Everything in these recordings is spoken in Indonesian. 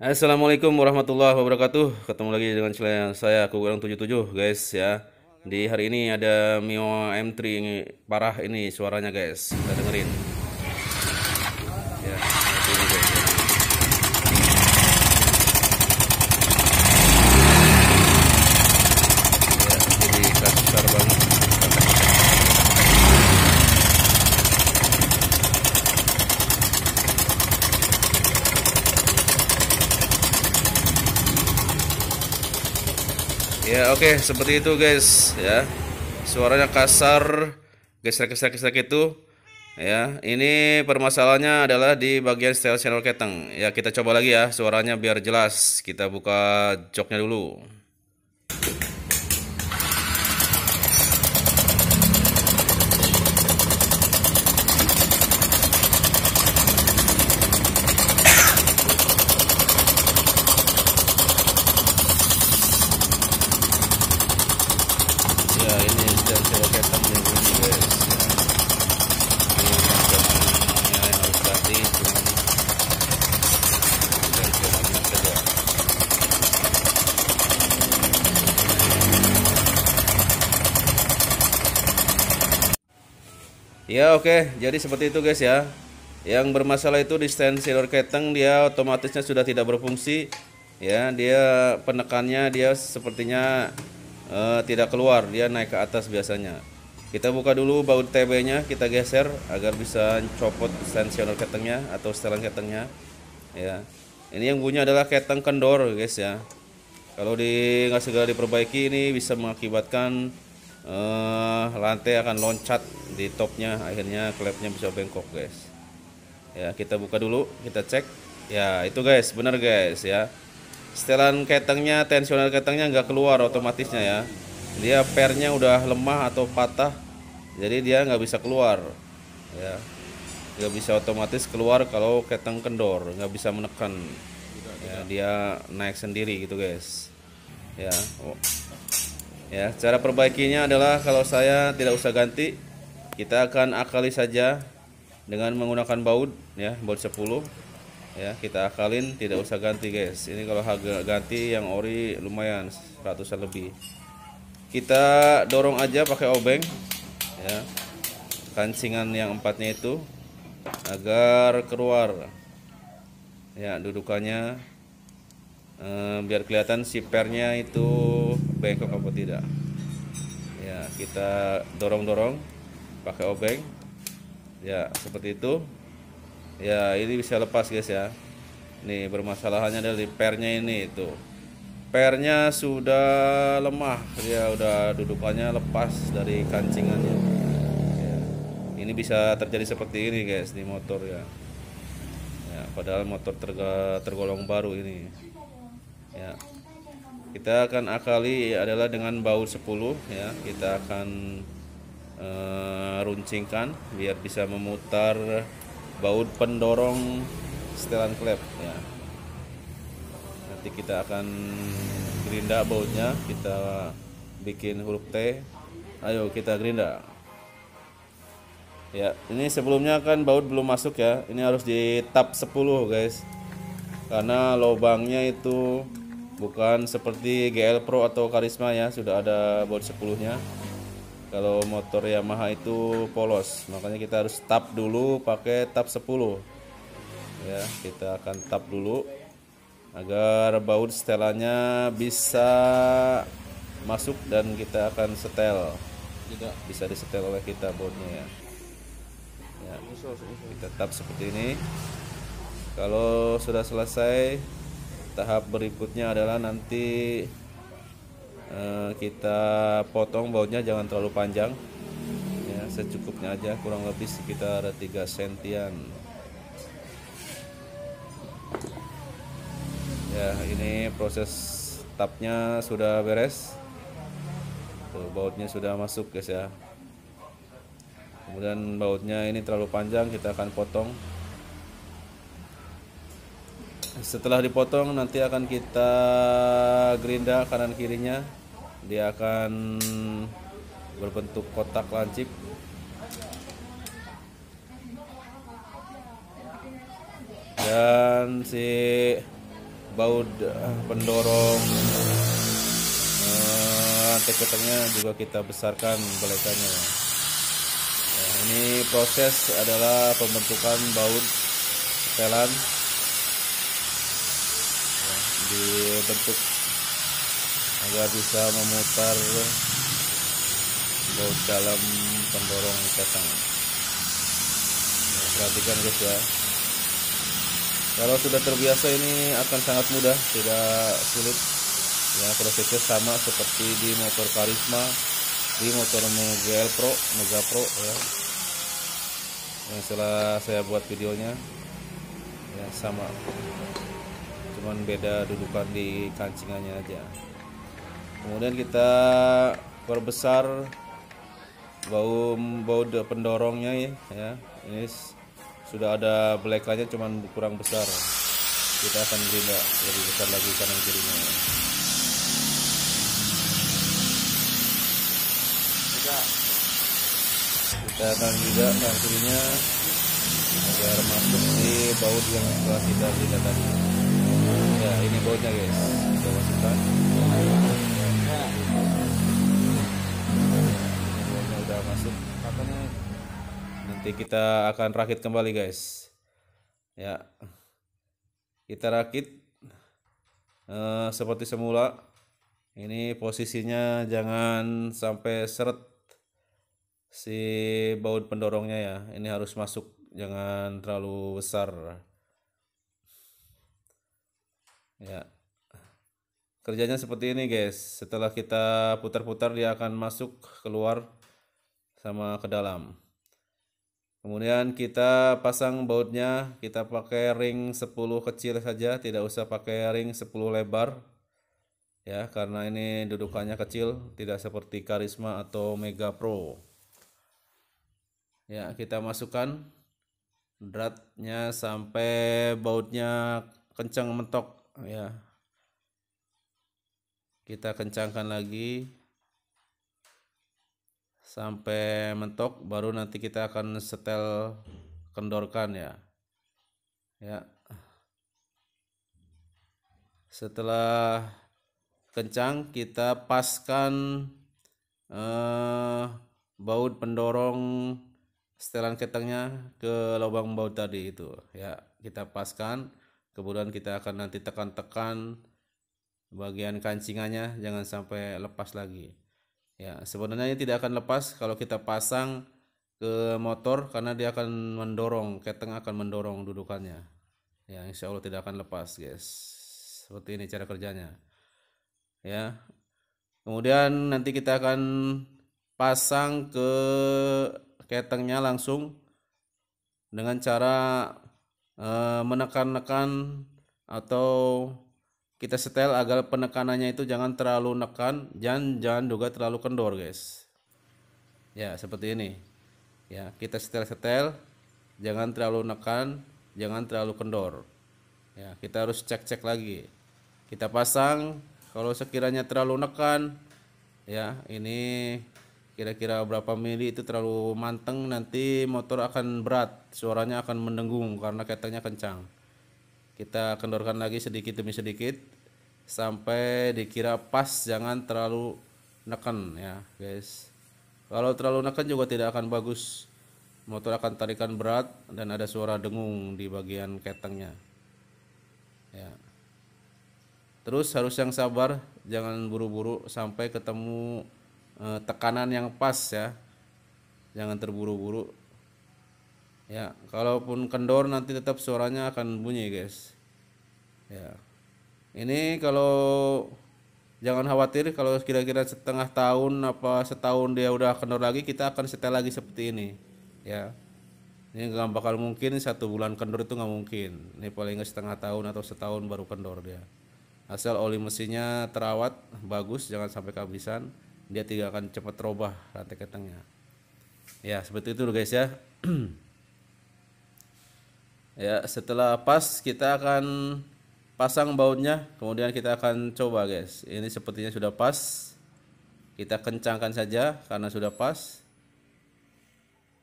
Assalamualaikum warahmatullahi wabarakatuh. Ketemu lagi dengan saya aku Kurang 77 guys ya. Di hari ini ada Mio M3 ini parah ini suaranya guys. Kita dengerin. Oke, seperti itu guys ya. Suaranya kasar, gesrek-gesrek-gesrek itu. Ya, ini permasalahannya adalah di bagian style channel keteng. Ya, kita coba lagi ya suaranya biar jelas. Kita buka joknya dulu. ya oke okay. jadi seperti itu guys ya yang bermasalah itu di stensilor keteng dia otomatisnya sudah tidak berfungsi ya dia penekannya dia sepertinya uh, tidak keluar dia naik ke atas biasanya kita buka dulu baut TB nya kita geser agar bisa copot stensioner ketengnya atau setelan ketengnya ya ini yang bunyi adalah keteng kendor guys ya kalau di nggak segera diperbaiki ini bisa mengakibatkan uh, lantai akan loncat di topnya akhirnya klepnya bisa bengkok guys ya kita buka dulu kita cek ya itu guys benar guys ya setelan ketengnya tensioner ketengnya nggak keluar otomatisnya ya dia pernya udah lemah atau patah jadi dia nggak bisa keluar ya nggak bisa otomatis keluar kalau keteng kendor nggak bisa menekan ya, dia naik sendiri gitu guys ya oh. ya cara perbaikinya adalah kalau saya tidak usah ganti kita akan akali saja dengan menggunakan baut, ya baut 10 ya kita akalin tidak usah ganti guys ini kalau harga ganti yang ori lumayan ratusan lebih kita dorong aja pakai obeng ya kancingan yang empatnya itu agar keluar ya dudukannya eh, biar kelihatan si pernya itu bengkok apa tidak ya kita dorong-dorong pakai obeng ya seperti itu ya ini bisa lepas guys ya nih bermasalahannya dari pernya ini itu pernya sudah lemah ya udah dudukannya lepas dari kancingannya ya. ini bisa terjadi seperti ini guys di motor ya ya padahal motor terga, tergolong baru ini ya kita akan akali adalah dengan baut 10 ya kita akan Eh, runcingkan biar bisa memutar baut pendorong setelan klep ya nanti kita akan gerinda bautnya kita bikin huruf T ayo kita gerinda ya ini sebelumnya kan baut belum masuk ya ini harus di tap 10 guys karena lubangnya itu bukan seperti GL Pro atau Karisma ya sudah ada baut 10 nya kalau motor Yamaha itu polos makanya kita harus tap dulu pakai tap 10 ya kita akan tap dulu agar baut setelannya bisa masuk dan kita akan setel tidak bisa disetel oleh kita bautnya ya. ya kita tap seperti ini kalau sudah selesai tahap berikutnya adalah nanti Eh, kita potong bautnya jangan terlalu panjang ya secukupnya aja kurang lebih sekitar 3 sentian ya ini proses tapnya sudah beres Tuh, bautnya sudah masuk guys ya kemudian bautnya ini terlalu panjang kita akan potong setelah dipotong nanti akan kita gerinda kanan kirinya dia akan berbentuk kotak lancip dan si baut eh, pendorong rantai eh, ketengnya juga kita besarkan belakangnya nah, ini proses adalah pembentukan baut setelan nah, dibentuk agar bisa memutar baut dalam pendorong ketang nah, perhatikan guys ya kalau sudah terbiasa ini akan sangat mudah tidak sulit ya prosesnya sama seperti di motor karisma di motor Mega Pro Mega Pro ya yang setelah saya buat videonya ya sama cuman beda dudukan di kancingannya aja kemudian kita perbesar bau bau pendorongnya ya, ya. ini sudah ada belakangnya, cuman kurang besar kita akan gerinda lebih besar lagi kanan kirinya ya. kita akan juga kanan kirinya agar masuk di baut yang setelah kita tidak tadi ya ini bautnya guys kita masukkan ya. udah masuk katanya nanti kita akan rakit kembali guys ya kita rakit eh, seperti semula ini posisinya jangan sampai seret si baut pendorongnya ya ini harus masuk jangan terlalu besar ya kerjanya seperti ini guys setelah kita putar-putar dia akan masuk keluar sama ke dalam kemudian kita pasang bautnya kita pakai ring 10 kecil saja tidak usah pakai ring 10 lebar ya karena ini dudukannya kecil tidak seperti Karisma atau Mega Pro ya kita masukkan dratnya sampai bautnya kencang mentok ya kita kencangkan lagi sampai mentok baru nanti kita akan setel kendorkan ya ya setelah kencang kita paskan eh, baut pendorong setelan ketengnya ke lubang baut tadi itu ya kita paskan kemudian kita akan nanti tekan-tekan bagian kancingannya jangan sampai lepas lagi ya sebenarnya ini tidak akan lepas kalau kita pasang ke motor karena dia akan mendorong keteng akan mendorong dudukannya ya insya Allah tidak akan lepas guys seperti ini cara kerjanya ya kemudian nanti kita akan pasang ke ketengnya langsung dengan cara eh, menekan-nekan atau kita setel agar penekanannya itu jangan terlalu nekan jangan jangan juga terlalu kendor guys ya seperti ini ya kita setel setel jangan terlalu nekan jangan terlalu kendor ya kita harus cek cek lagi kita pasang kalau sekiranya terlalu nekan ya ini kira-kira berapa mili itu terlalu manteng nanti motor akan berat suaranya akan mendengung karena ketengnya kencang kita kendorkan lagi sedikit demi sedikit sampai dikira pas jangan terlalu neken ya guys kalau terlalu neken juga tidak akan bagus motor akan tarikan berat dan ada suara dengung di bagian ketengnya ya terus harus yang sabar jangan buru-buru sampai ketemu eh, tekanan yang pas ya jangan terburu-buru ya kalaupun kendor nanti tetap suaranya akan bunyi guys ya ini kalau jangan khawatir kalau kira-kira setengah tahun apa setahun dia udah kendor lagi kita akan setel lagi seperti ini ya ini nggak bakal mungkin satu bulan kendor itu nggak mungkin ini paling nggak setengah tahun atau setahun baru kendor dia asal oli mesinnya terawat bagus jangan sampai kehabisan dia tidak akan cepat terubah rantai ketengnya ya seperti itu guys ya ya setelah pas kita akan pasang bautnya kemudian kita akan coba guys ini sepertinya sudah pas kita kencangkan saja karena sudah pas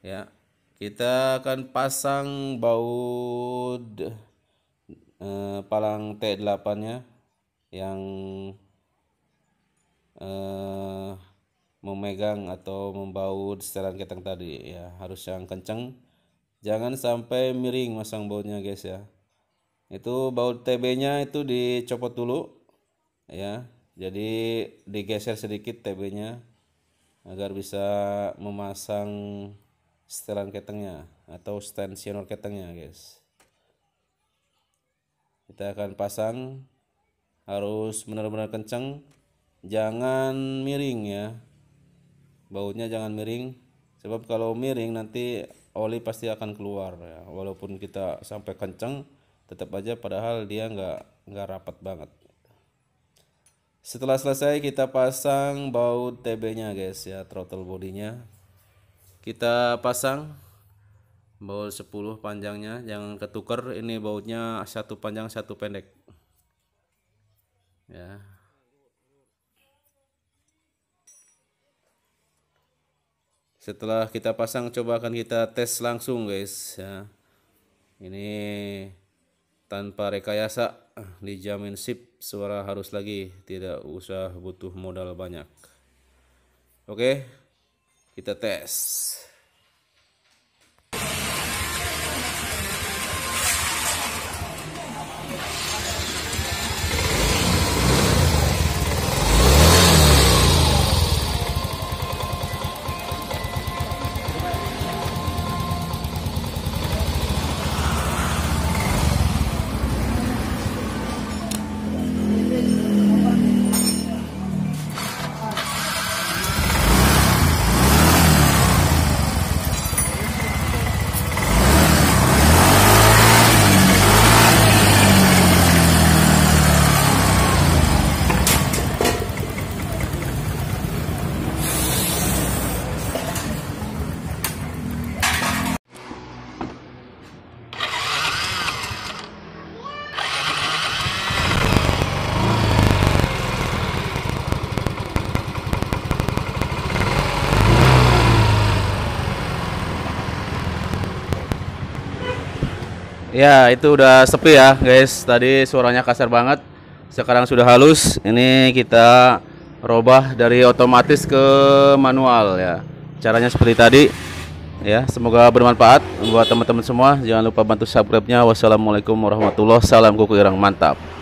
ya kita akan pasang baut eh, palang T8 nya yang eh, memegang atau membaut setelan ketang tadi ya harus yang kencang jangan sampai miring masang bautnya guys ya itu baut TB nya itu dicopot dulu ya jadi digeser sedikit TB nya agar bisa memasang setelan ketengnya atau stensioner ketengnya guys kita akan pasang harus benar-benar kenceng jangan miring ya bautnya jangan miring sebab kalau miring nanti oli pasti akan keluar ya walaupun kita sampai kenceng tetap aja padahal dia nggak nggak rapat banget setelah selesai kita pasang baut TB nya guys ya throttle bodinya kita pasang baut 10 panjangnya jangan ketuker ini bautnya satu panjang satu pendek ya setelah kita pasang coba akan kita tes langsung guys ya ini tanpa rekayasa dijamin sip suara harus lagi tidak usah butuh modal banyak oke kita tes Ya, itu udah sepi ya, guys. Tadi suaranya kasar banget. Sekarang sudah halus. Ini kita robah dari otomatis ke manual ya. Caranya seperti tadi. Ya, semoga bermanfaat buat teman-teman semua. Jangan lupa bantu subscribe-nya. Wassalamualaikum warahmatullahi wabarakatuh. Salam kuku irang mantap.